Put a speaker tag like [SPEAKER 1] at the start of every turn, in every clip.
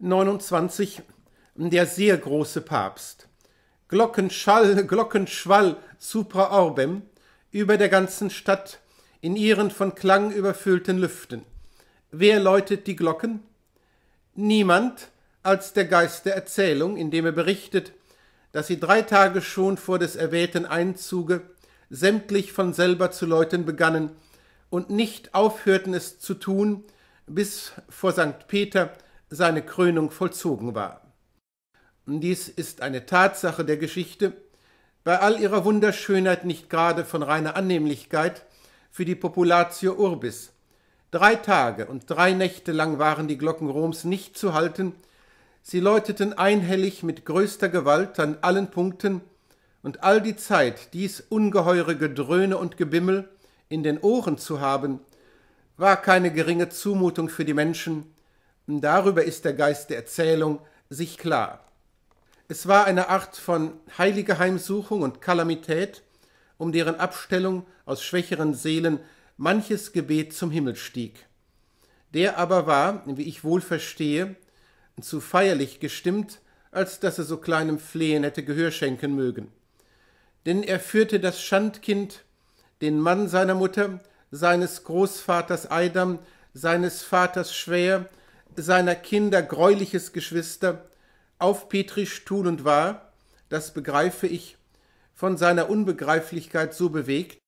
[SPEAKER 1] 29 der sehr große Papst. Glockenschall, Glockenschwall supra orbem über der ganzen Stadt in ihren von Klang überfüllten Lüften. Wer läutet die Glocken? Niemand als der Geist der Erzählung, indem er berichtet, dass sie drei Tage schon vor des erwählten Einzuge sämtlich von selber zu läuten begannen und nicht aufhörten es zu tun, bis vor St. Peter seine Krönung vollzogen war. Dies ist eine Tatsache der Geschichte, bei all ihrer Wunderschönheit nicht gerade von reiner Annehmlichkeit für die Populatio Urbis. Drei Tage und drei Nächte lang waren die Glocken Roms nicht zu halten, sie läuteten einhellig mit größter Gewalt an allen Punkten, und all die Zeit dies ungeheure Gedröhne und Gebimmel in den Ohren zu haben, war keine geringe Zumutung für die Menschen, Darüber ist der Geist der Erzählung sich klar. Es war eine Art von heiliger Heimsuchung und Kalamität, um deren Abstellung aus schwächeren Seelen manches Gebet zum Himmel stieg. Der aber war, wie ich wohl verstehe, zu feierlich gestimmt, als dass er so kleinem Flehen hätte Gehör schenken mögen. Denn er führte das Schandkind, den Mann seiner Mutter, seines Großvaters Eidam, seines Vaters Schwer, seiner Kinder greuliches Geschwister auf Petrisch tun und war, das begreife ich, von seiner Unbegreiflichkeit so bewegt,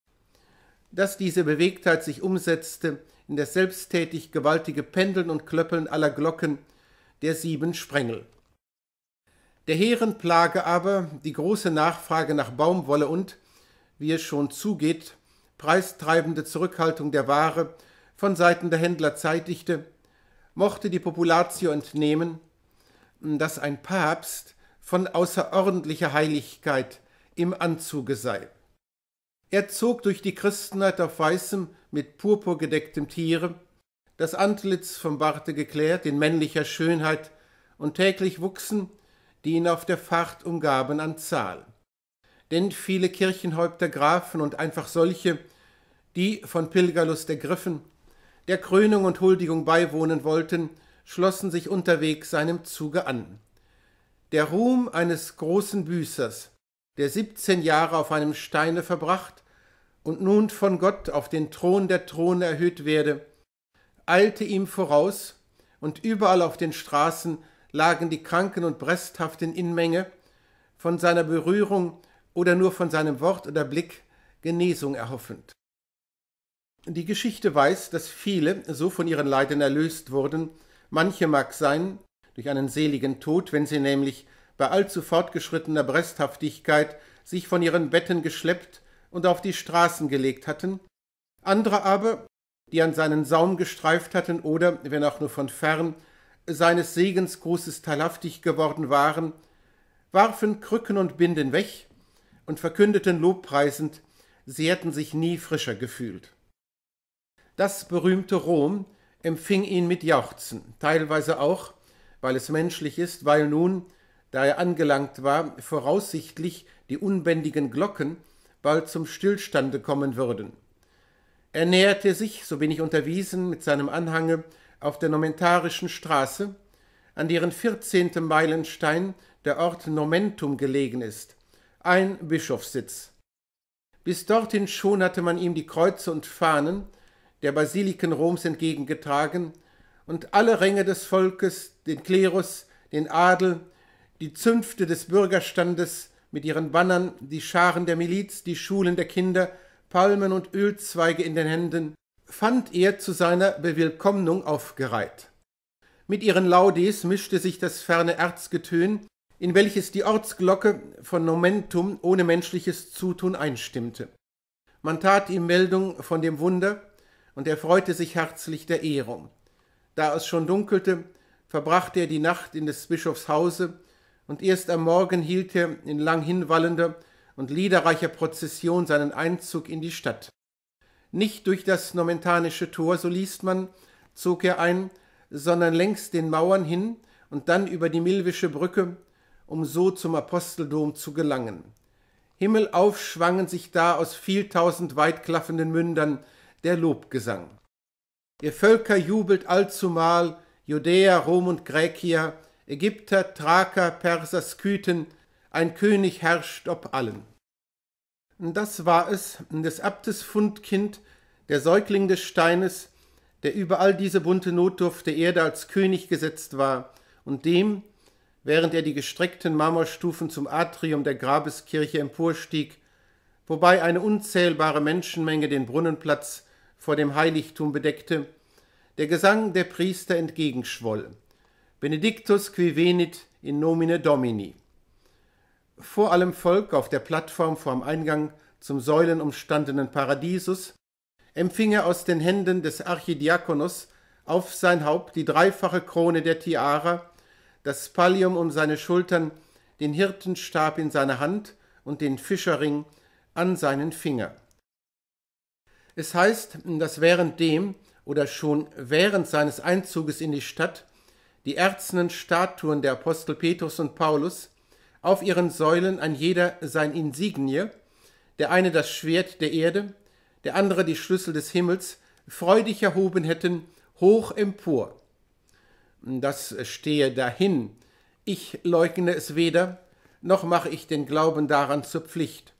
[SPEAKER 1] dass diese Bewegtheit sich umsetzte in das selbsttätig gewaltige Pendeln und Klöppeln aller Glocken der sieben Sprengel. Der hehren Plage aber, die große Nachfrage nach Baumwolle und, wie es schon zugeht, preistreibende Zurückhaltung der Ware von Seiten der Händler zeitigte, mochte die Populatio entnehmen, dass ein Papst von außerordentlicher Heiligkeit im Anzuge sei. Er zog durch die Christenheit auf weißem, mit Purpur gedecktem Tiere, das Antlitz vom Barte geklärt, in männlicher Schönheit, und täglich wuchsen, die ihn auf der Fahrt umgaben, an Zahl. Denn viele Kirchenhäupter, Grafen und einfach solche, die von Pilgerlust ergriffen, der Krönung und Huldigung beiwohnen wollten, schlossen sich unterwegs seinem Zuge an. Der Ruhm eines großen Büßers, der siebzehn Jahre auf einem Steine verbracht und nun von Gott auf den Thron der Throne erhöht werde, eilte ihm voraus, und überall auf den Straßen lagen die Kranken und Bresthaften in Menge, von seiner Berührung oder nur von seinem Wort oder Blick Genesung erhoffend. Die Geschichte weiß, dass viele so von ihren Leiden erlöst wurden, manche mag sein, durch einen seligen Tod, wenn sie nämlich bei allzu fortgeschrittener Bresthaftigkeit sich von ihren Betten geschleppt und auf die Straßen gelegt hatten, andere aber, die an seinen Saum gestreift hatten oder, wenn auch nur von fern, seines Segens großes teilhaftig geworden waren, warfen Krücken und Binden weg und verkündeten lobpreisend, sie hätten sich nie frischer gefühlt. Das berühmte Rom empfing ihn mit Jauchzen, teilweise auch, weil es menschlich ist, weil nun, da er angelangt war, voraussichtlich die unbändigen Glocken bald zum Stillstande kommen würden. Er näherte sich, so bin ich unterwiesen, mit seinem Anhange auf der Nomentarischen Straße, an deren vierzehntem Meilenstein der Ort Nomentum gelegen ist, ein Bischofssitz. Bis dorthin schon hatte man ihm die Kreuze und Fahnen der Basiliken Roms entgegengetragen und alle Ränge des Volkes, den Klerus, den Adel, die Zünfte des Bürgerstandes mit ihren Bannern, die Scharen der Miliz, die Schulen der Kinder, Palmen und Ölzweige in den Händen, fand er zu seiner Bewillkommnung aufgereiht. Mit ihren Laudes mischte sich das ferne Erzgetön, in welches die Ortsglocke von Momentum ohne menschliches Zutun einstimmte. Man tat ihm Meldung von dem Wunder, und er freute sich herzlich der Ehrung. Da es schon dunkelte, verbrachte er die Nacht in des Bischofs Hause, und erst am Morgen hielt er in lang hinwallender und liederreicher Prozession seinen Einzug in die Stadt. Nicht durch das Nomentanische Tor, so liest man, zog er ein, sondern längs den Mauern hin und dann über die Milwische Brücke, um so zum Aposteldom zu gelangen. Himmelauf schwangen sich da aus vieltausend weitklaffenden Mündern der Lobgesang. Ihr Völker jubelt allzumal, Judäa, Rom und Gräkia, Ägypter, Thraker, Perser, Skythen, ein König herrscht ob allen. Das war es, des Abtes Fundkind, der Säugling des Steines, der über all diese bunte Notdurft der Erde als König gesetzt war und dem, während er die gestreckten Marmorstufen zum Atrium der Grabeskirche emporstieg, wobei eine unzählbare Menschenmenge den Brunnenplatz vor dem Heiligtum bedeckte, der Gesang der Priester entgegenschwoll. Benedictus qui venit in nomine Domini. Vor allem Volk auf der Plattform vorm Eingang zum säulenumstandenen Paradiesus empfing er aus den Händen des Archidiakonos auf sein Haupt die dreifache Krone der Tiara, das Pallium um seine Schultern, den Hirtenstab in seiner Hand und den Fischerring an seinen Finger. Es heißt, dass währenddem oder schon während seines Einzuges in die Stadt die erzenen Statuen der Apostel Petrus und Paulus auf ihren Säulen an jeder sein Insignie, der eine das Schwert der Erde, der andere die Schlüssel des Himmels, freudig erhoben hätten, hoch empor. Das stehe dahin. Ich leugne es weder, noch mache ich den Glauben daran zur Pflicht.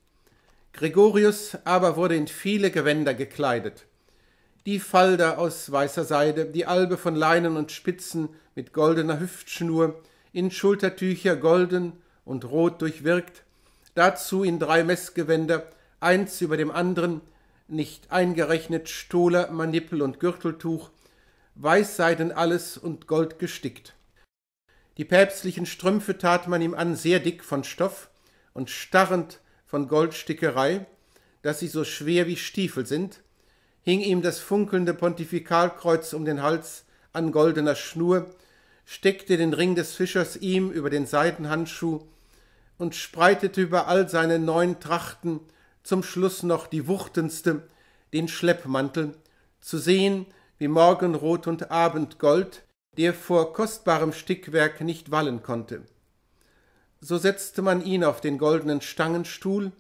[SPEAKER 1] Gregorius aber wurde in viele Gewänder gekleidet. Die Falder aus weißer Seide, die Albe von Leinen und Spitzen mit goldener Hüftschnur, in Schultertücher golden und rot durchwirkt, dazu in drei Messgewänder, eins über dem anderen, nicht eingerechnet Stola, Manippel und Gürteltuch, weißseiden alles und gold gestickt. Die päpstlichen Strümpfe tat man ihm an sehr dick von Stoff, und starrend von Goldstickerei, dass sie so schwer wie Stiefel sind, hing ihm das funkelnde Pontifikalkreuz um den Hals an goldener Schnur, steckte den Ring des Fischers ihm über den Seidenhandschuh und spreitete über all seine neuen Trachten zum Schluss noch die wuchtendste, den Schleppmantel, zu sehen wie Morgenrot und Abendgold, der vor kostbarem Stickwerk nicht wallen konnte. So setzte man ihn auf den goldenen Stangenstuhl,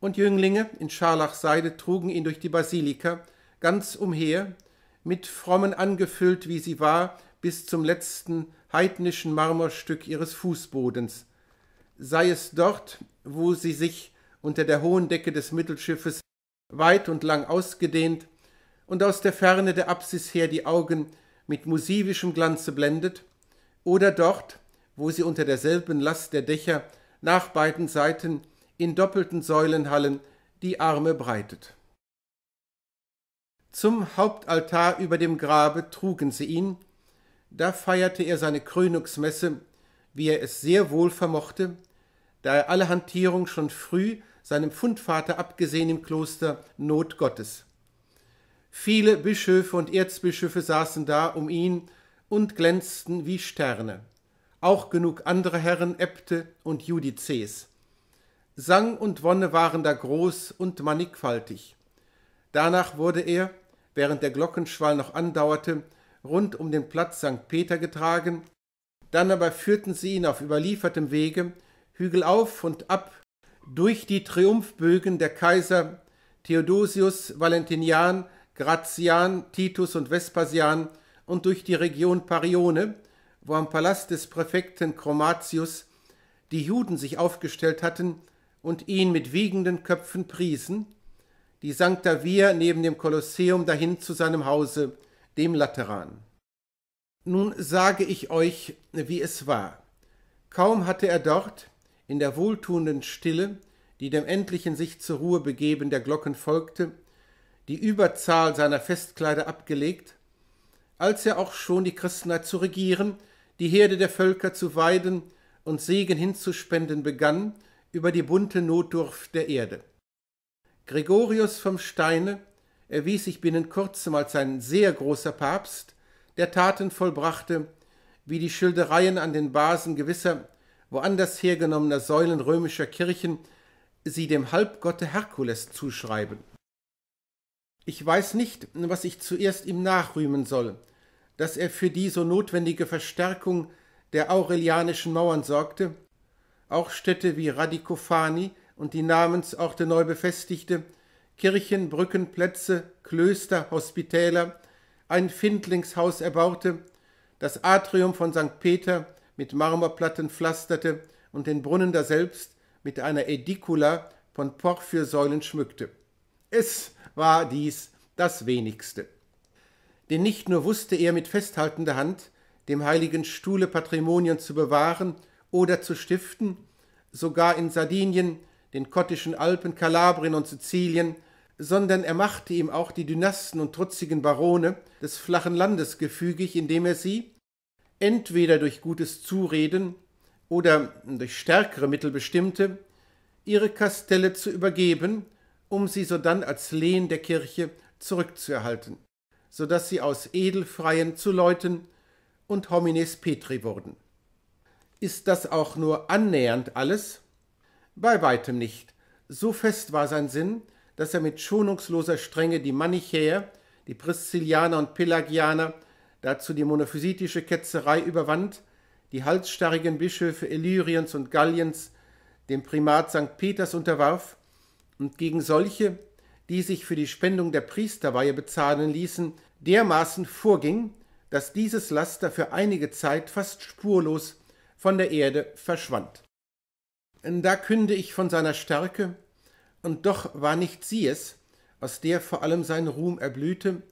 [SPEAKER 1] und Jünglinge in Scharlachseide trugen ihn durch die Basilika, ganz umher, mit Frommen angefüllt, wie sie war, bis zum letzten heidnischen Marmorstück ihres Fußbodens. Sei es dort, wo sie sich unter der hohen Decke des Mittelschiffes weit und lang ausgedehnt und aus der Ferne der Apsis her die Augen mit musivischem Glanze blendet, oder dort, wo sie unter derselben Last der Dächer nach beiden Seiten in doppelten Säulenhallen die Arme breitet. Zum Hauptaltar über dem Grabe trugen sie ihn, da feierte er seine Krönungsmesse, wie er es sehr wohl vermochte, da er alle Hantierung schon früh seinem Fundvater abgesehen im Kloster Not Gottes. Viele Bischöfe und Erzbischöfe saßen da um ihn und glänzten wie Sterne auch genug andere Herren Äbte und Judices. Sang und Wonne waren da groß und mannigfaltig. Danach wurde er, während der Glockenschwall noch andauerte, rund um den Platz St. Peter getragen, dann aber führten sie ihn auf überliefertem Wege, Hügel auf und ab, durch die Triumphbögen der Kaiser Theodosius, Valentinian, Gratian, Titus und Vespasian und durch die Region Parione, wo am Palast des Präfekten Chromatius die Juden sich aufgestellt hatten und ihn mit wiegenden Köpfen priesen, die Sancta Via neben dem Kolosseum dahin zu seinem Hause, dem Lateran. Nun sage ich euch, wie es war. Kaum hatte er dort, in der wohltuenden Stille, die dem endlichen sich zur Ruhe begeben der Glocken folgte, die Überzahl seiner Festkleider abgelegt, als er auch schon die Christenheit zu regieren die Herde der Völker zu weiden und Segen hinzuspenden begann über die bunte Notdurft der Erde. Gregorius vom Steine erwies sich binnen kurzem als ein sehr großer Papst, der Taten vollbrachte, wie die Schildereien an den Basen gewisser woanders hergenommener Säulen römischer Kirchen sie dem Halbgotte Herkules zuschreiben. Ich weiß nicht, was ich zuerst ihm nachrühmen soll, dass er für die so notwendige Verstärkung der aurelianischen Mauern sorgte, auch Städte wie Radicofani und die Namensorte neu befestigte, Kirchen, Brücken, Plätze, Klöster, Hospitäler, ein Findlingshaus erbaute, das Atrium von St. Peter mit Marmorplatten pflasterte und den Brunnen daselbst mit einer Edicula von Porphyrsäulen schmückte. Es war dies das wenigste denn nicht nur wusste er mit festhaltender Hand, dem heiligen Stuhle Patrimonien zu bewahren oder zu stiften, sogar in Sardinien, den kottischen Alpen, Kalabrien und Sizilien, sondern er machte ihm auch die Dynasten und trutzigen Barone des flachen Landes gefügig, indem er sie, entweder durch gutes Zureden oder durch stärkere Mittel bestimmte, ihre Kastelle zu übergeben, um sie sodann als Lehen der Kirche zurückzuerhalten so dass sie aus Edelfreien zu Leuten und homines Petri wurden. Ist das auch nur annähernd alles? Bei weitem nicht. So fest war sein Sinn, dass er mit schonungsloser Strenge die Manichäer, die Priscillianer und Pelagianer, dazu die monophysitische Ketzerei überwand, die halsstarrigen Bischöfe Illyriens und Galliens dem Primat St. Peters unterwarf und gegen solche die sich für die Spendung der Priesterweihe bezahlen ließen, dermaßen vorging, dass dieses Laster für einige Zeit fast spurlos von der Erde verschwand. Da künde ich von seiner Stärke, und doch war nicht sie es, aus der vor allem sein Ruhm erblühte,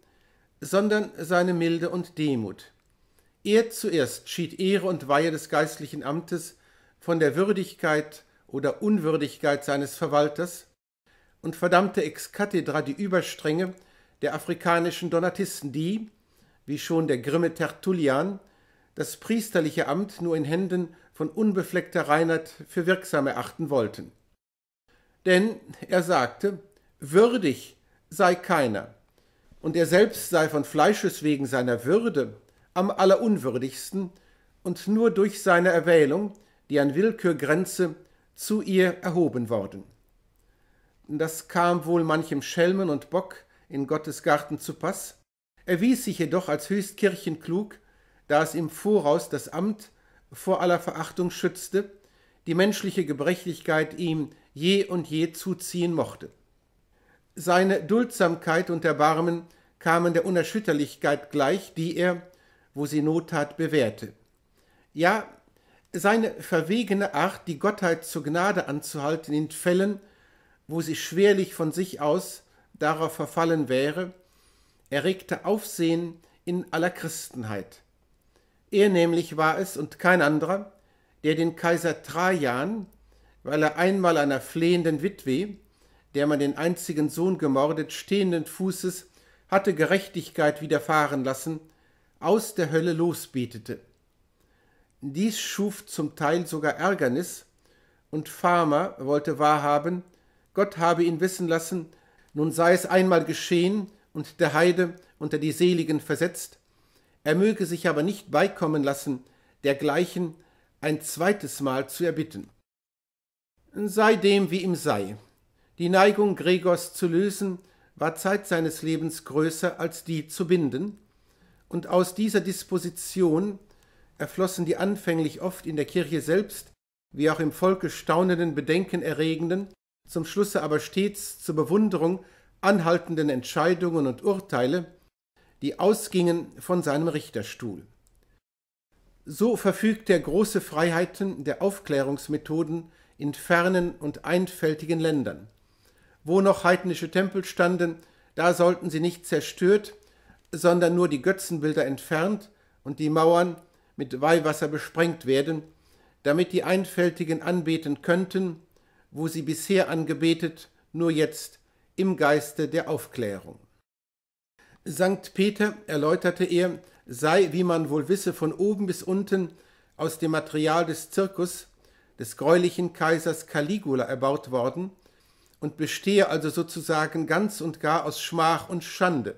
[SPEAKER 1] sondern seine Milde und Demut. Er zuerst schied Ehre und Weihe des geistlichen Amtes von der Würdigkeit oder Unwürdigkeit seines Verwalters, und verdammte ex cathedra die Überstrenge der afrikanischen Donatisten, die, wie schon der grimme Tertullian, das priesterliche Amt nur in Händen von unbefleckter Reinheit für wirksam erachten wollten. Denn, er sagte, würdig sei keiner, und er selbst sei von Fleisches wegen seiner Würde am allerunwürdigsten und nur durch seine Erwählung, die an Willkür grenze, zu ihr erhoben worden. Das kam wohl manchem Schelmen und Bock in Gottes Garten zu Pass, erwies sich jedoch als höchst kirchenklug, da es im Voraus das Amt vor aller Verachtung schützte, die menschliche Gebrechlichkeit ihm je und je zuziehen mochte. Seine Duldsamkeit und Erbarmen kamen der Unerschütterlichkeit gleich, die er, wo sie Not tat, bewährte. Ja, seine verwegene Art, die Gottheit zur Gnade anzuhalten in Fällen, wo sie schwerlich von sich aus darauf verfallen wäre, erregte Aufsehen in aller Christenheit. Er nämlich war es und kein anderer, der den Kaiser Trajan, weil er einmal einer flehenden Witwe, der man den einzigen Sohn gemordet, stehenden Fußes hatte Gerechtigkeit widerfahren lassen, aus der Hölle losbetete. Dies schuf zum Teil sogar Ärgernis, und Farmer wollte wahrhaben, Gott habe ihn wissen lassen, nun sei es einmal geschehen und der Heide unter die Seligen versetzt, er möge sich aber nicht beikommen lassen, dergleichen ein zweites Mal zu erbitten. Sei dem, wie ihm sei. Die Neigung, Gregors zu lösen, war Zeit seines Lebens größer als die zu binden, und aus dieser Disposition erflossen die anfänglich oft in der Kirche selbst wie auch im Volke staunenden, bedenken erregenden, zum Schlusse aber stets zur Bewunderung anhaltenden Entscheidungen und Urteile, die ausgingen von seinem Richterstuhl. So verfügt er große Freiheiten der Aufklärungsmethoden in fernen und einfältigen Ländern. Wo noch heidnische Tempel standen, da sollten sie nicht zerstört, sondern nur die Götzenbilder entfernt und die Mauern mit Weihwasser besprengt werden, damit die Einfältigen anbeten könnten wo sie bisher angebetet, nur jetzt im Geiste der Aufklärung. Sankt Peter, erläuterte er, sei, wie man wohl wisse, von oben bis unten aus dem Material des Zirkus des greulichen Kaisers Caligula erbaut worden und bestehe also sozusagen ganz und gar aus Schmach und Schande,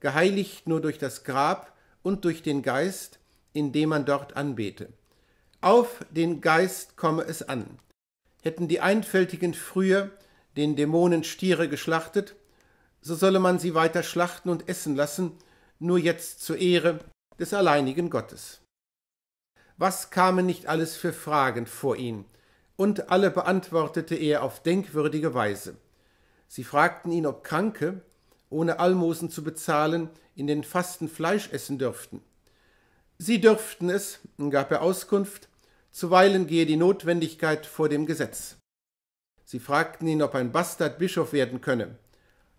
[SPEAKER 1] geheiligt nur durch das Grab und durch den Geist, in dem man dort anbete. Auf den Geist komme es an hätten die Einfältigen früher den Dämonen Stiere geschlachtet, so solle man sie weiter schlachten und essen lassen, nur jetzt zur Ehre des alleinigen Gottes. Was kamen nicht alles für Fragen vor ihn, und alle beantwortete er auf denkwürdige Weise. Sie fragten ihn, ob Kranke, ohne Almosen zu bezahlen, in den Fasten Fleisch essen dürften. Sie dürften es, gab er Auskunft, zuweilen gehe die Notwendigkeit vor dem Gesetz. Sie fragten ihn, ob ein Bastard Bischof werden könne.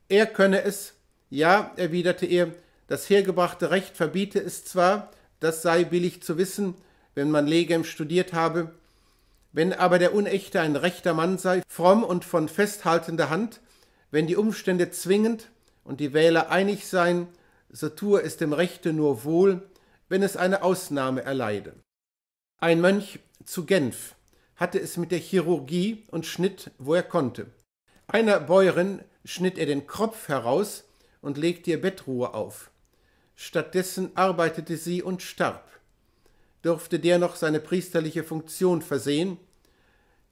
[SPEAKER 1] Er könne es, ja, erwiderte er, das hergebrachte Recht verbiete es zwar, das sei billig zu wissen, wenn man Legem studiert habe, wenn aber der Unechte ein rechter Mann sei, fromm und von festhaltender Hand, wenn die Umstände zwingend und die Wähler einig seien, so tue es dem Rechte nur wohl, wenn es eine Ausnahme erleide. Ein Mönch zu Genf hatte es mit der Chirurgie und schnitt, wo er konnte. Einer Bäuerin schnitt er den Kropf heraus und legte ihr Bettruhe auf. Stattdessen arbeitete sie und starb. Durfte der noch seine priesterliche Funktion versehen?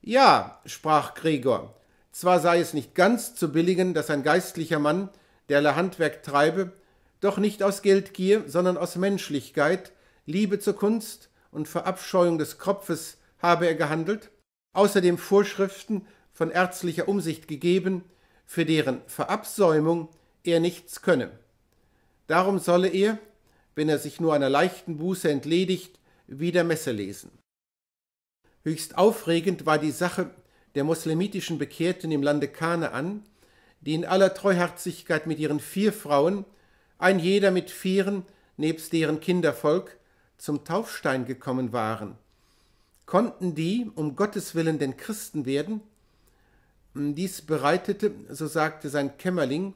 [SPEAKER 1] Ja, sprach Gregor, zwar sei es nicht ganz zu billigen, dass ein geistlicher Mann, der alle Handwerk treibe, doch nicht aus Geldgier, sondern aus Menschlichkeit, Liebe zur Kunst und Verabscheuung des Kropfes habe er gehandelt, außerdem Vorschriften von ärztlicher Umsicht gegeben, für deren Verabsäumung er nichts könne. Darum solle er, wenn er sich nur einer leichten Buße entledigt, wieder Messe lesen. Höchst aufregend war die Sache der moslemitischen Bekehrten im Lande Kane an, die in aller Treuherzigkeit mit ihren vier Frauen, ein jeder mit vieren, nebst deren Kindervolk, zum Taufstein gekommen waren, konnten die um Gottes Willen denn Christen werden? Hm, dies bereitete, so sagte sein Kämmerling,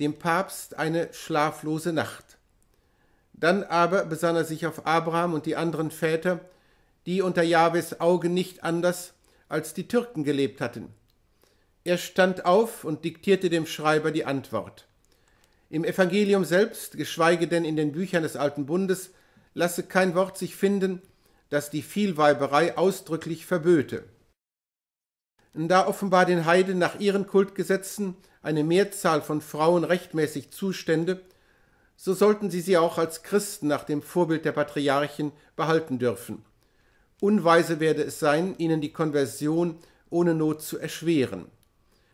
[SPEAKER 1] dem Papst eine schlaflose Nacht. Dann aber besann er sich auf Abraham und die anderen Väter, die unter Jahwes Auge nicht anders als die Türken gelebt hatten. Er stand auf und diktierte dem Schreiber die Antwort. Im Evangelium selbst, geschweige denn in den Büchern des Alten Bundes, lasse kein Wort sich finden, das die Vielweiberei ausdrücklich verböte. Da offenbar den Heiden nach ihren Kultgesetzen eine Mehrzahl von Frauen rechtmäßig zustände, so sollten sie sie auch als Christen nach dem Vorbild der Patriarchen behalten dürfen. Unweise werde es sein, ihnen die Konversion ohne Not zu erschweren.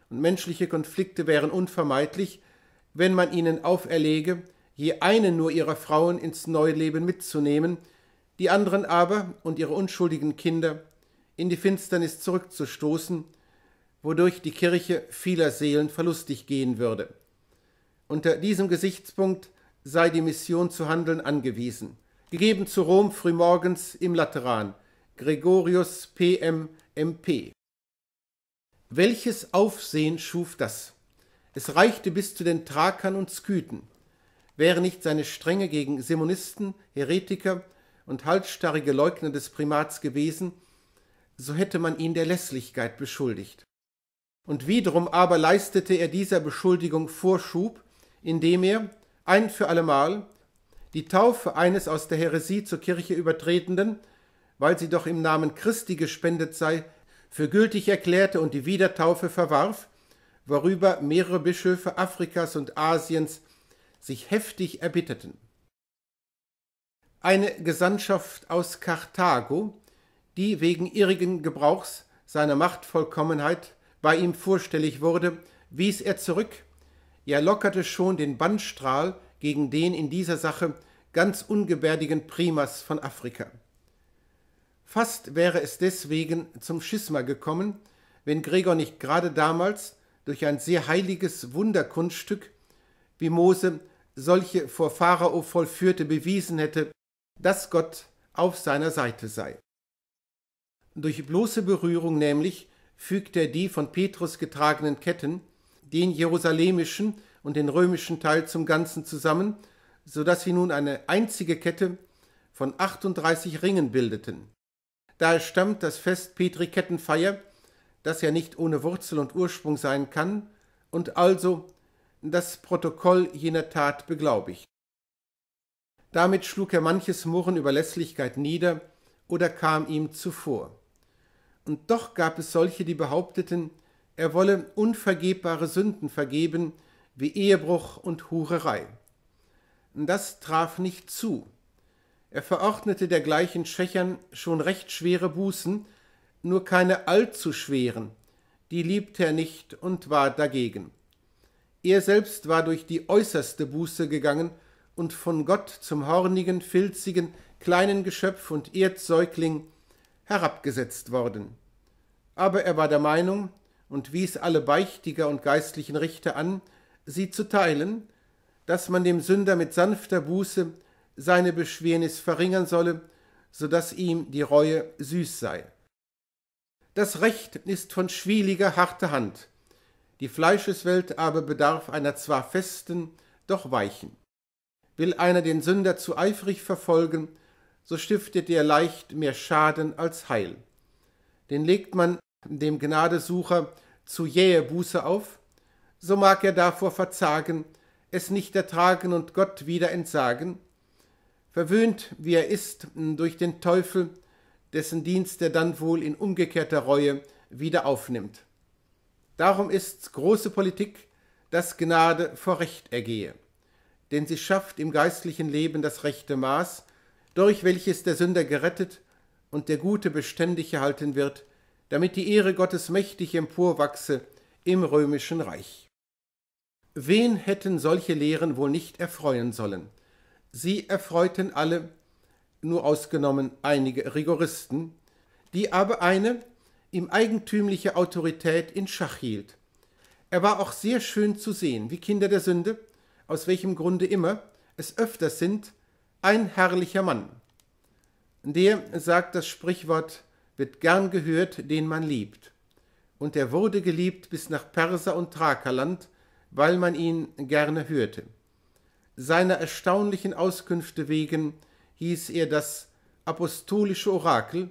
[SPEAKER 1] Und menschliche Konflikte wären unvermeidlich, wenn man ihnen auferlege, je eine nur ihrer Frauen ins neue Leben mitzunehmen, die anderen aber und ihre unschuldigen Kinder in die Finsternis zurückzustoßen, wodurch die Kirche vieler Seelen verlustig gehen würde. Unter diesem Gesichtspunkt sei die Mission zu handeln angewiesen. Gegeben zu Rom frühmorgens im Lateran. Gregorius PM MP. Welches Aufsehen schuf das? Es reichte bis zu den Thrakern und Skythen. Wäre nicht seine Strenge gegen Simonisten, Heretiker und halsstarrige Leugner des Primats gewesen, so hätte man ihn der Lässlichkeit beschuldigt. Und wiederum aber leistete er dieser Beschuldigung Vorschub, indem er, ein für allemal, die Taufe eines aus der Häresie zur Kirche übertretenden, weil sie doch im Namen Christi gespendet sei, für gültig erklärte und die Wiedertaufe verwarf, worüber mehrere Bischöfe Afrikas und Asiens sich heftig erbitterten. Eine Gesandtschaft aus Karthago, die wegen irrigen Gebrauchs seiner Machtvollkommenheit bei ihm vorstellig wurde, wies er zurück, ja lockerte schon den Bannstrahl gegen den in dieser Sache ganz ungebärdigen Primas von Afrika. Fast wäre es deswegen zum Schisma gekommen, wenn Gregor nicht gerade damals durch ein sehr heiliges Wunderkunststück, wie Mose solche vor Pharao vollführte, bewiesen hätte, dass Gott auf seiner Seite sei. Durch bloße Berührung nämlich fügt er die von Petrus getragenen Ketten, den jerusalemischen und den römischen Teil zum Ganzen zusammen, so dass sie nun eine einzige Kette von 38 Ringen bildeten. Daher stammt das Fest Petri Kettenfeier, das ja nicht ohne Wurzel und Ursprung sein kann und also das Protokoll jener Tat beglaubigt. Damit schlug er manches Murren über Lässlichkeit nieder oder kam ihm zuvor. Und doch gab es solche, die behaupteten, er wolle unvergebbare Sünden vergeben, wie Ehebruch und Hurerei. Das traf nicht zu. Er verordnete dergleichen Schächern schon recht schwere Bußen, nur keine allzu schweren, die liebte er nicht und war dagegen. Er selbst war durch die äußerste Buße gegangen und von Gott zum hornigen, filzigen, kleinen Geschöpf und Erdsäugling herabgesetzt worden. Aber er war der Meinung und wies alle Beichtiger und geistlichen Richter an, sie zu teilen, dass man dem Sünder mit sanfter Buße seine Beschwernis verringern solle, so daß ihm die Reue süß sei. Das Recht ist von schwieliger, harter Hand, die Fleischeswelt aber bedarf einer zwar festen, doch weichen. Will einer den Sünder zu eifrig verfolgen, so stiftet er leicht mehr Schaden als Heil. Den legt man dem Gnadesucher zu jähe Buße auf, so mag er davor verzagen, es nicht ertragen und Gott wieder entsagen. Verwöhnt, wie er ist, durch den Teufel, dessen Dienst er dann wohl in umgekehrter Reue wieder aufnimmt. Darum ist große Politik, dass Gnade vor Recht ergehe. Denn sie schafft im geistlichen Leben das rechte Maß, durch welches der Sünder gerettet und der Gute beständig erhalten wird, damit die Ehre Gottes mächtig emporwachse im römischen Reich. Wen hätten solche Lehren wohl nicht erfreuen sollen? Sie erfreuten alle, nur ausgenommen einige Rigoristen, die aber eine ihm eigentümliche Autorität in Schach hielt. Er war auch sehr schön zu sehen, wie Kinder der Sünde, aus welchem Grunde immer, es öfters sind, ein herrlicher Mann. Der, sagt das Sprichwort, wird gern gehört, den man liebt. Und er wurde geliebt bis nach Perser und Thrakerland, weil man ihn gerne hörte. Seiner erstaunlichen Auskünfte wegen hieß er das apostolische Orakel,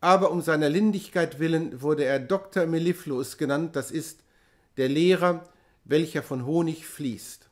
[SPEAKER 1] aber um seiner Lindigkeit willen wurde er Dr. Melifluus genannt, das ist der Lehrer, welcher von Honig fließt.